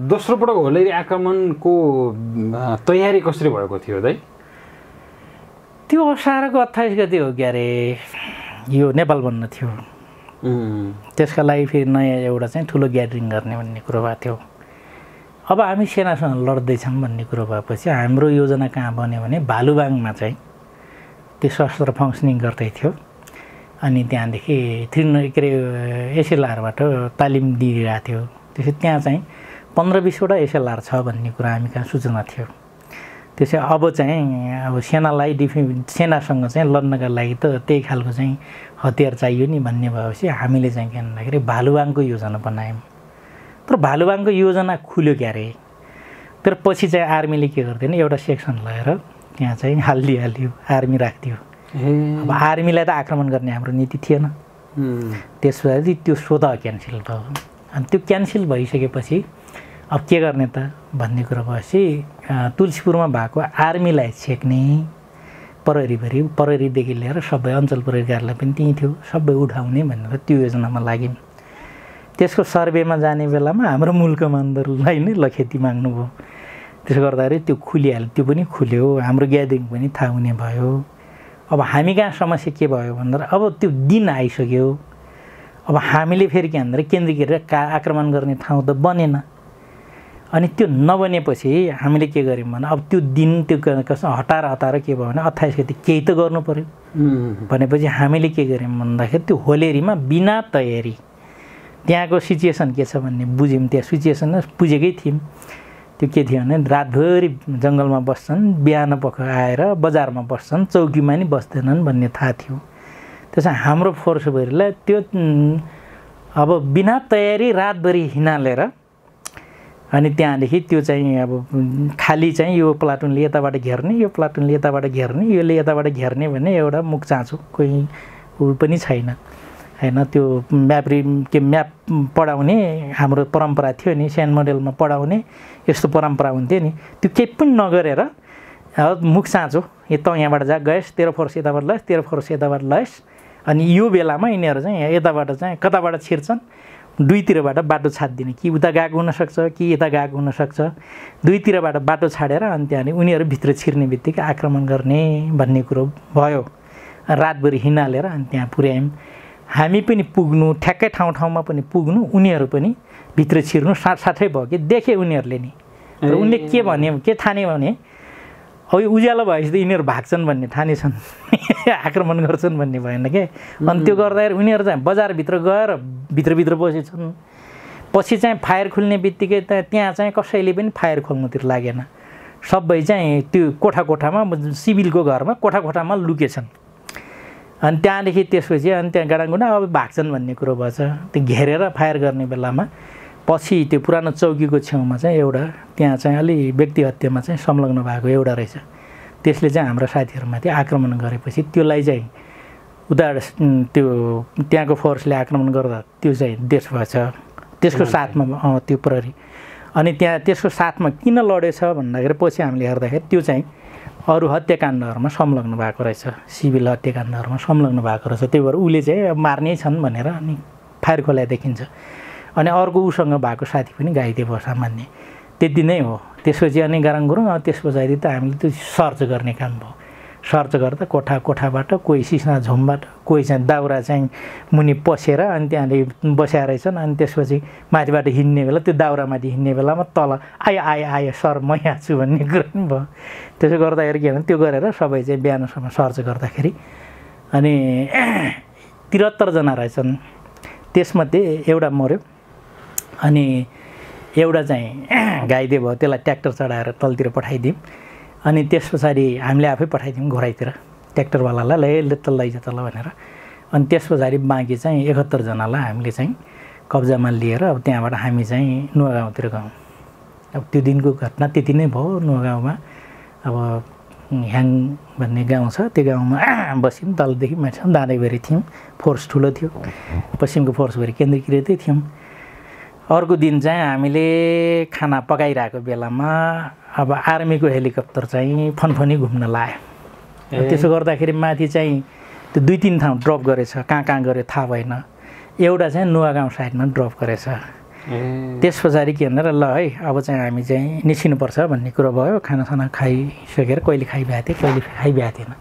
दोस्रो पटक होलेरी आक्रमणको तयारी कसरी भएको थियो दाइ त्यो असारको अठाइस गति हो क्यारे यो नेपाल बन्न थियो त्यसका लागि फेरि नयाँ एउटा चाहिँ ठुलो ग्यादरिङ गर्ने भन्ने कुरो भएको थियो अब हामी सेनासँग लड्दैछौँ भन्ने कुरो भएपछि हाम्रो योजना कहाँ बन्यो भने भालुबाङमा चाहिँ त्यो सशस्त्र फङ्सनिङ गर्दै थियो अनि त्यहाँदेखि थ्रिन के अरे एसएलआरबाट तालिम दिइरहेको थियो त्यसै त्यहाँ चाहिँ पन्ध्र बिसवटा एसएलआर छ भन्ने कुरा हामी कहाँ सूचना थियो त्यसै अब चाहिँ अब सेनालाई डिफे सेनासँग चाहिँ लड्नका लागि त त्यही खालको चाहिँ हतियार चाहियो नि भन्ने भएपछि हामीले चाहिँ के भन्दाखेरि भालुवाङको योजना बनायौँ तर भालुवाङको योजना खुल्यो क्यारे तर पछि चाहिँ आर्मीले के गर्दैन एउटा सेक्सन लगाएर त्यहाँ चाहिँ हालिदियो हालिदियो आर्मी राखिदियो अब आर्मीलाई त आक्रमण गर्ने हाम्रो नीति थिएन त्यसपछि त्यो स्वतः क्यान्सल भयो अनि त्यो क्यान्सल भइसकेपछि अब के गर्ने त भन्ने कुरो भएपछि तुलसीपुरमा भएको आर्मीलाई छेक्ने प्रहरीभरि प्रहरीदेखि लिएर सबै अञ्चल प्रहरीकारलाई पनि त्यहीँ थियो सबै उठाउने भनेर त्यो योजनामा लाग्यौँ त्यसको सर्वेमा जाने बेलामा हाम्रो मूल कमान्डरलाई नै ल खेती माग्नुभयो त्यसो गर्दाखेरि त्यो खुलिहाल्यो त्यो पनि खुल्यो हाम्रो ग्यादरिङ पनि थाहा हुने भयो अब हामी कहाँ समस्या के भयो भन्दा अब त्यो दिन आइसक्यो अब हामीले फेरि के भन्दा केन्द्रीकृत का आक्रमण गर्ने ठाउँ त बनेन अनि त्यो नबनेपछि हामीले के गऱ्यौँ भने अब त्यो दिन त्यो कस्तो हटाएर हटाएर के भयो भने अट्ठाइस गति केही त गर्नु पऱ्यो भनेपछि हामीले के गऱ्यौँ भन्दाखेरि त्यो होलेरीमा बिना तयारी त्यहाँको सिचुएसन के छ भन्ने बुझ्यौँ त्यहाँ सिचुएसन पुजेकै थियौँ त्यो के थियो भने रातभरि जङ्गलमा बस्छन् बिहान पख आएर बजारमा बस्छन् चौकीमा नि बस्दैनन् भन्ने थाहा थियो त्यसमा हाम्रो फोर्सभरिलाई त्यो अब बिना तयारी रातभरि हिँडालेर अनि त्यहाँदेखि त्यो चाहिँ अब खाली चाहिँ यो प्लाटुनले यताबाट घेर्ने यो प्लाटुनले यताबाट घेर्ने यसले यताबाट घेर्ने भने एउटा मुख चाँचो कोही ऊ पनि छैन होइन त्यो म्याप रि के म्याप पढाउने हाम्रो परम्परा थियो नि सानो मोडेलमा पढाउने यस्तो परम्परा हुन्थ्यो नि त्यो केही पनि नगरेर मुख साँचो यता यहाँबाट जा गएस तेह्र फोर्स यताबाट लएस् तेह्र फोर्स यताबाट लएस् अनि यो बेलामा यिनीहरू चाहिँ यताबाट चाहिँ कताबाट छिर्छन् दुईतिरबाट बाटो छाडिदिने कि उता गएको हुनसक्छ कि यता गएको हुनसक्छ दुईतिरबाट बाटो छाडेर अनि त्यहाँ उनीहरू भित्र छिर्ने बित्तिकै आक्रमण गर्ने भन्ने कुरो भयो रातभरि हिँडालेर अनि त्यहाँ पुर्यायौँ हामी पनि पुग्नु ठ्याक्कै ठाउँ ठाउँमा पनि पुग्नु उनीहरू पनि भित्र छिर्नु साथसाथै भयो कि देखेँ उनीहरूले नि र उनले के भन्यो के ठाने भने अब यो उज्यालो भएपछि त यिनीहरू भाग्छन् भन्ने ठाने छन् आक्रमण गर्छन् भन्ने भएन के अनि त्यो गर्दाखेरि उनीहरू चाहिँ बजारभित्र गएर भित्रभित्र बसेछन् पछि चाहिँ फायर खुल्ने बित्तिकै त्यहाँ चाहिँ कसैले पनि फायर खोल्नुतिर लागेन सबै चाहिँ त्यो कोठा कोठामा सिभिलको घरमा कोठा कोठामा लुकेछन् अनि त्यहाँदेखि त्यसपछि अनि त्यहाँ गाडाङगुडा अब भाग्छन् भन्ने कुरो भएछ त्यो घेरेर फायर गर्ने बेलामा पछि त्यो पुरानो चौकीको छेउमा चाहिँ एउटा त्यहाँ चाहिँ अलि व्यक्ति हत्यामा चाहिँ संलग्न भएको एउटा रहेछ त्यसले चाहिँ हाम्रो साथीहरूमाथि आक्रमण गरेपछि त्यसलाई चाहिँ उता त्यो त्यहाँको फोर्सले आक्रमण गर्दा त्यो चाहिँ देश भएछ त्यसको साथमा त्यो प्रहरी अनि त्यहाँ त्यसको साथमा किन लडेछ भन्दाखेरि पछि हामीले हेर्दाखेरि त्यो चाहिँ अरू हत्याकाण्डहरूमा संलग्न भएको रहेछ सिभिल हत्याकाण्डहरूमा संलग्न भएको रहेछ त्यही भएर उसले चाहिँ मार्ने छन् भनेर अनि फायर खोलाइ देखिन्छ अनि अर्को उसँग भएको साथी पनि भयो सामान्य त्यति नै हो त्यसपछि अनि गाराङ गुरुङ त्यस पछाडि त हामीले त्यो सर्च गर्ने काम भयो सर्च गर्दा कोठा कोठाबाट कोही सिस्ना झुमबाट कोही चाहिँ दाउरा चाहिँ मुनि पसेर अनि त्यहाँले बस्या रहेछन् अनि त्यसपछि माथिबाट हिँड्ने बेला त्यो दाउरामाथि हिँड्ने बेलामा तल आयो आयो आयो सर म यहाँ छु भन्ने कुरा पनि भयो त्यसो गर्दाखेरि के भने त्यो गरेर सबै चाहिँ बिहानसम्म सर्च गर्दाखेरि अनि त्रिहत्तरजना रहेछन् त्यसमध्ये एउटा मऱ्यो अनि एउटा चाहिँ गाइदिए भयो त्यसलाई ट्र्याक्टर चढाएर तलतिर पठाइदिउँ अनि त्यस पछाडि हामीले आफै पठाइदिउँ घोराइतिर ट्र्याक्टरवालालाई ल तल लैजा तल भनेर अनि त्यस पछाडि बाँकी चाहिँ एकहत्तरजनालाई हामीले चाहिँ कब्जामा लिएर अब त्यहाँबाट हामी चाहिँ नुवागाउँतिर गयौँ अब त्यो दिनको घटना त्यति नै भयो नुवागाउँमा अब ह्याङ भन्ने गाउँ छ त्यो गाउँमा बस्यौँ तलदेखि माछौँ दाँदैभरि थियौँ फोर्स ठुलो थियो पश्चिमको फोर्सभरि केन्द्रीकृतै थियौँ अर्को दिन चाहिँ हामीले खाना पकाइरहेको बेलामा अब आर्मीको हेलिकप्टर चाहिँ फनफनी घुम्न लायो त्यसो गर्दाखेरि माथि चाहिँ त्यो दुई तिन ठाउँ ड्रप गरेछ कहाँ कहाँ गऱ्यो थाहा भएन एउटा चाहिँ नुवा गाउँ साइडमा ड्रप गरेछ त्यस पछाडि के भनेर ल है अब चाहिँ हामी चाहिँ निस्किनुपर्छ भन्ने कुरो भयो खानासाना खाइसकेर कहिले खाइभ्याएको थिएँ कहिले खाइभ्याएको थिएन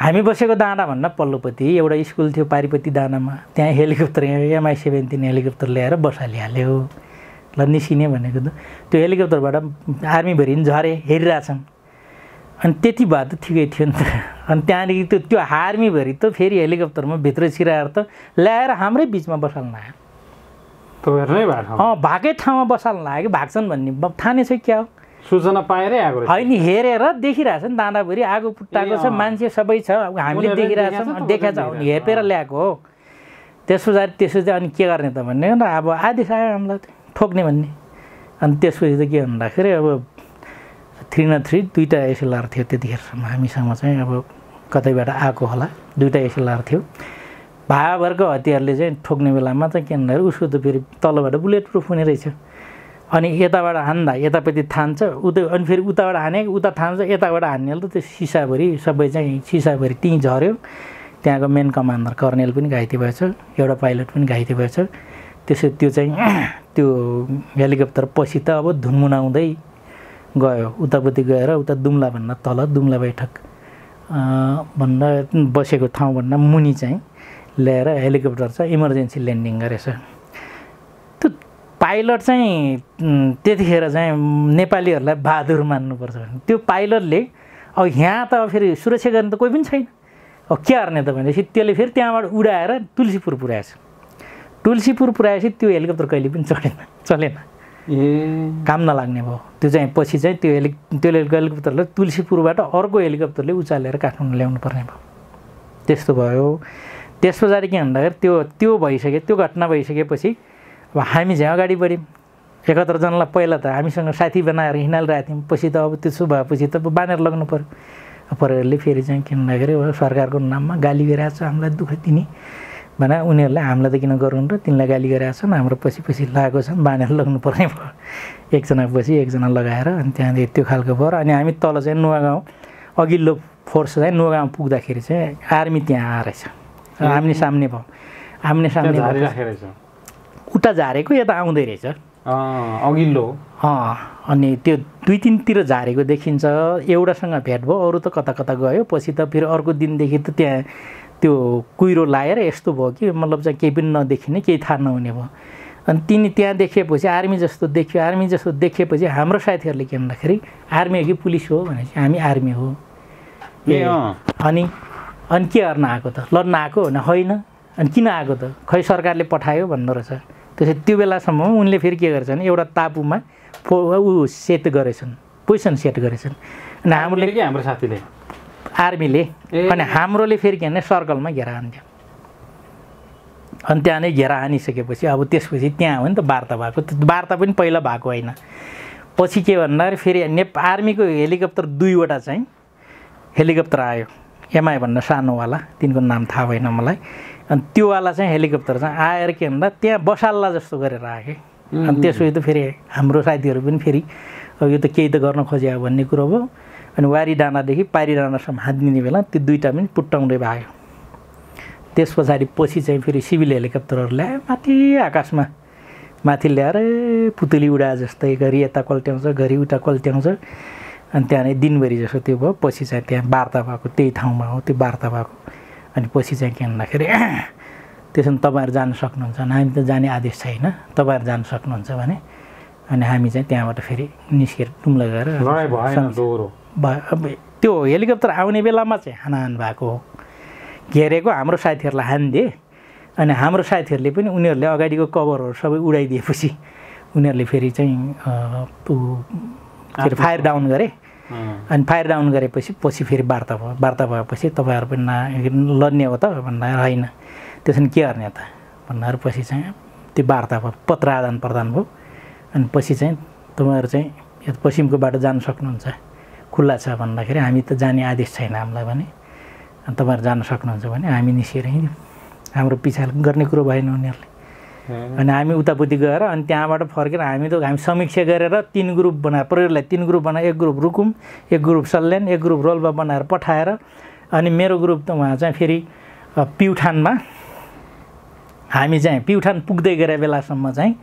हामी बसेको दानाभन्दा पल्लोपट्टि एउटा स्कुल थियो पारिपति दानामा त्यहाँ हेलिकप्टर एमआई सेभेन्टिन हेलिकप्टर ल्याएर बसालिहाल्यो ल निस्किने भनेको त त्यो हेलिकप्टरबाट आर्मीभरि पनि झरे हेरिरहेछन् अनि त्यति भए त ठिकै थियो नि त अनि त्यहाँदेखि त्यो त्यो आर्मीभरि त फेरि हेलिकप्टरमा भित्र छिराएर त ल्याएर हाम्रै बिचमा बसाल्न आयो तपाईँहरू नै भएको अँ भएकै ठाउँमा बसाल्न लाग्यो भाग्छन् भन्ने थाहा नै छ क्या हो सूचना पाएरै आएको होइन हेरेर देखिरहेछ नि दानाभरि आगो पुट्टाएको छ मान्छे सबै छ हामीले देखिरहेछौँ देखाएको छ हेपेर ल्याएको हो त्यसपछि त्यसो चाहिँ अनि के गर्ने त भन्ने र अब आदेश आयो हामीलाई ठोक्ने भन्ने अनि त्यसपछि त के भन्दाखेरि अब थ्री न थ्री दुईवटा एसएलआर थियो त्यतिखेरसम्म हामीसँग चाहिँ अब कतैबाट आएको होला दुईवटा एसएलआर थियो भावाभरको हतियारले चाहिँ ठोक्ने बेलामा चाहिँ के भन्दाखेरि उसको त फेरि तलबाट बुलेट प्रुफ हुने रहेछ अनि यताबाट हान्दा यतापट्टि थान्छ उता अनि फेरि उताबाट हाने उता थान्छ यताबाट हान्नेले त त्यो सिसाभरि सबै चाहिँ सिसाभरि टी झऱ्यो त्यहाँको मेन कमान्डर कर्नेल पनि घाइते भएछ एउटा पाइलट पनि घाइते भएछ त्यसो त्यो चाहिँ त्यो हेलिकप्टर पछि त अब धुनमुनाउँदै गयो उतापट्टि गएर उता दुम्लाभन्दा तल दुम्ला बैठक भन्दा बसेको ठाउँभन्दा मुनि चाहिँ ल्याएर हेलिकप्टर चाहिँ इमर्जेन्सी ल्यान्डिङ गरेछ पाइलट चाहिँ त्यतिखेर चाहिँ नेपालीहरूलाई बहादुर मान्नुपर्छ त्यो पाइलटले अब यहाँ त फेरि सुरक्षा गर्ने त कोही पनि छैन अब के गर्ने त भनेपछि त्यसले फेरि त्यहाँबाट उडाएर तुलसीपुर पुऱ्याएछ तुलसीपुर पुऱ्याएपछि त्यो हेलिकप्टर कहिले पनि चढेन चलेन ए काम नलाग्ने भयो त्यो चाहिँ पछि चाहिँ त्यो हेलि त्यो हेलिकप्टरले तुलसीपुरबाट अर्को हेलिकप्टरले उचालेर काठमाडौँ ल्याउनु पर्ने भयो त्यस्तो भयो त्यस पछाडि के भन्दाखेरि त्यो त्यो भइसक्यो त्यो घटना भइसकेपछि अब हामी चाहिँ अगाडि बढ्यौँ एकहत्तरजनालाई पहिला त हामीसँग साथी बनाएर हिँडालिरहेको थियौँ पछि त अब त्यसो भएपछि त बानेर लग्नु पऱ्यो परहरूले फेरि चाहिँ किन भन्दाखेरि सरकारको नाममा गाली गरिरहेको छ हामीलाई दुःख दिने भने उनीहरूले हामीलाई त किन गरौँ र तिनलाई गाली गरिरहेको छन् हाम्रो पछि पछि लगाएको छन् बानेर लग्नु पर्ने भयो एकजना पछि एकजना लगाएर अनि त्यहाँदेखि त्यो खालको भयो अनि हामी तल चाहिँ नुवागाउँ अघिल्लो फोर्स चाहिँ नुवागाउँ पुग्दाखेरि चाहिँ आर्मी त्यहाँ आएछ आम्ने सामने भयो आम्ने सामने उता झारेको यता आउँदै रहेछ अघिल्लो अनि त्यो दुई तिनतिर झारेको देखिन्छ एउटासँग भेट भयो अरू त कता कता गयो पछि त फेरि अर्को दिनदेखि त त्यहाँ त्यो कुहिरो लाएर यस्तो भयो कि मतलब चाहिँ केही पनि नदेखिने केही थाहा नहुने भयो अनि तिनी त्यहाँ देखेपछि आर्मी जस्तो देख्यो आर्मी जस्तो देखेपछि हाम्रो साथीहरूले के भन्दाखेरि आर्मी हो कि पुलिस हो भनेपछि हामी आर्मी हो ए अनि अनि के गर्न आएको त लड्न आएको होइन होइन अनि किन आएको त खै सरकारले पठायो भन्दो रहेछ त्यसै त्यो बेलासम्म उनले फेरि के गर्छन् एउटा तापुमा पो ऊ सेट गरेछन् पोइसन सेट गरेछन् अनि हाम्रोले के हाम्रो साथीले आर्मीले अनि हाम्रोले फेरि के भने सर्कलमा घेरा हान्थ्यो अनि त्यहाँ नै घेरा हानिसकेपछि अब त्यसपछि त्यहाँ हो नि त वार्ता भएको वार्ता पनि पहिला भएको होइन पछि के भन्दाखेरि फेरि नेप आर्मीको हेलिकप्टर दुईवटा चाहिँ हेलिकप्टर आयो एमआई भन्दा सानोवाला तिनको नाम थाहा भएन मलाई अनि त्योवाला चाहिँ हेलिकप्टर चाहिँ आएर के भन्दा त्यहाँ बसाल्ला जस्तो गरेर आएँ अनि त्यसपछि त फेरि हाम्रो साथीहरू पनि फेरि अब यो त केही त गर्न खोज्यो भन्ने कुरो भयो अनि वारी डाँडादेखि पारी डाँडासम्म दिने बेला त्यो दुइटा पनि पुट्टाउँदै भयो त्यस पछाडि पछि चाहिँ फेरि सिभिल हेलिकप्टरहरू ल्यायो माथि आकाशमा माथि ल्याएर पुतली उडा जस्तै घरि यता कल्ट्याउँछ घरि उता कल्ट्याउँछ अनि त्यहाँ नै दिनभरि जस्तो त्यो भयो पछि चाहिँ त्यहाँ वार्ता भएको त्यही ठाउँमा हो त्यो वार्ता भएको अनि पछि चाहिँ के भन्दाखेरि त्यसो भने तपाईँहरू जान सक्नुहुन्छ हामी त जाने आदेश छैन तपाईँहरू जान सक्नुहुन्छ भने अनि हामी चाहिँ त्यहाँबाट फेरि निस्केर टुम्ला गएर भयो त्यो हेलिकप्टर आउने बेलामा चाहिँ हानाहान भएको हो घेरेको हाम्रो साथीहरूलाई हानिदिए अनि हाम्रो साथीहरूले पनि उनीहरूले अगाडिको कभरहरू सबै उडाइदिएपछि उनीहरूले फेरि चाहिँ फायर डाउन गरे अनि फायर डाउन गरेपछि पछि फेरि वार्ता भयो वार्ता भएपछि तपाईँहरू पनि लड्ने हो त भन्दा होइन त्यसो के गर्ने त भन्दा पछि चाहिँ त्यो वार्ता भयो पत्र आदान प्रदान भयो अनि पछि चाहिँ तपाईँहरू चाहिँ यो पश्चिमको बाटो जानु सक्नुहुन्छ खुल्ला छ भन्दाखेरि हामी त जाने आदेश छैन हामीलाई भने अनि तपाईँहरू जानु सक्नुहुन्छ भने हामी निस्किएर हिँड्यौँ हाम्रो पिछा गर्ने कुरो भएन उनीहरूले अनि हामी उतापट्टि गएर अनि त्यहाँबाट फर्केर हामी त हामी समीक्षा गरेर तिन ग्रुप बनाएर प्रहरीलाई तिन ग्रुप बनाएर एक ग्रुप रुकुम एक ग्रुप सल्यान एक ग्रुप रोल्पा बनाएर पठाएर अनि मेरो ग्रुप त उहाँ चाहिँ फेरि प्युठानमा हामी चाहिँ प्युठान पुग्दै गएर बेलासम्म चाहिँ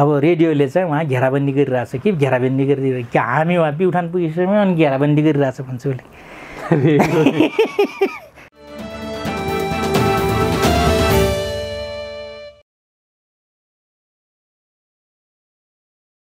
अब रेडियोले चाहिँ उहाँ घेराबन्दी गरिरहेछ कि घेराबन्दी गरिदिएर कि हामी उहाँ प्युठान पुगिसक्यौँ अनि घेराबन्दी गरिरहेछ भन्छु उसले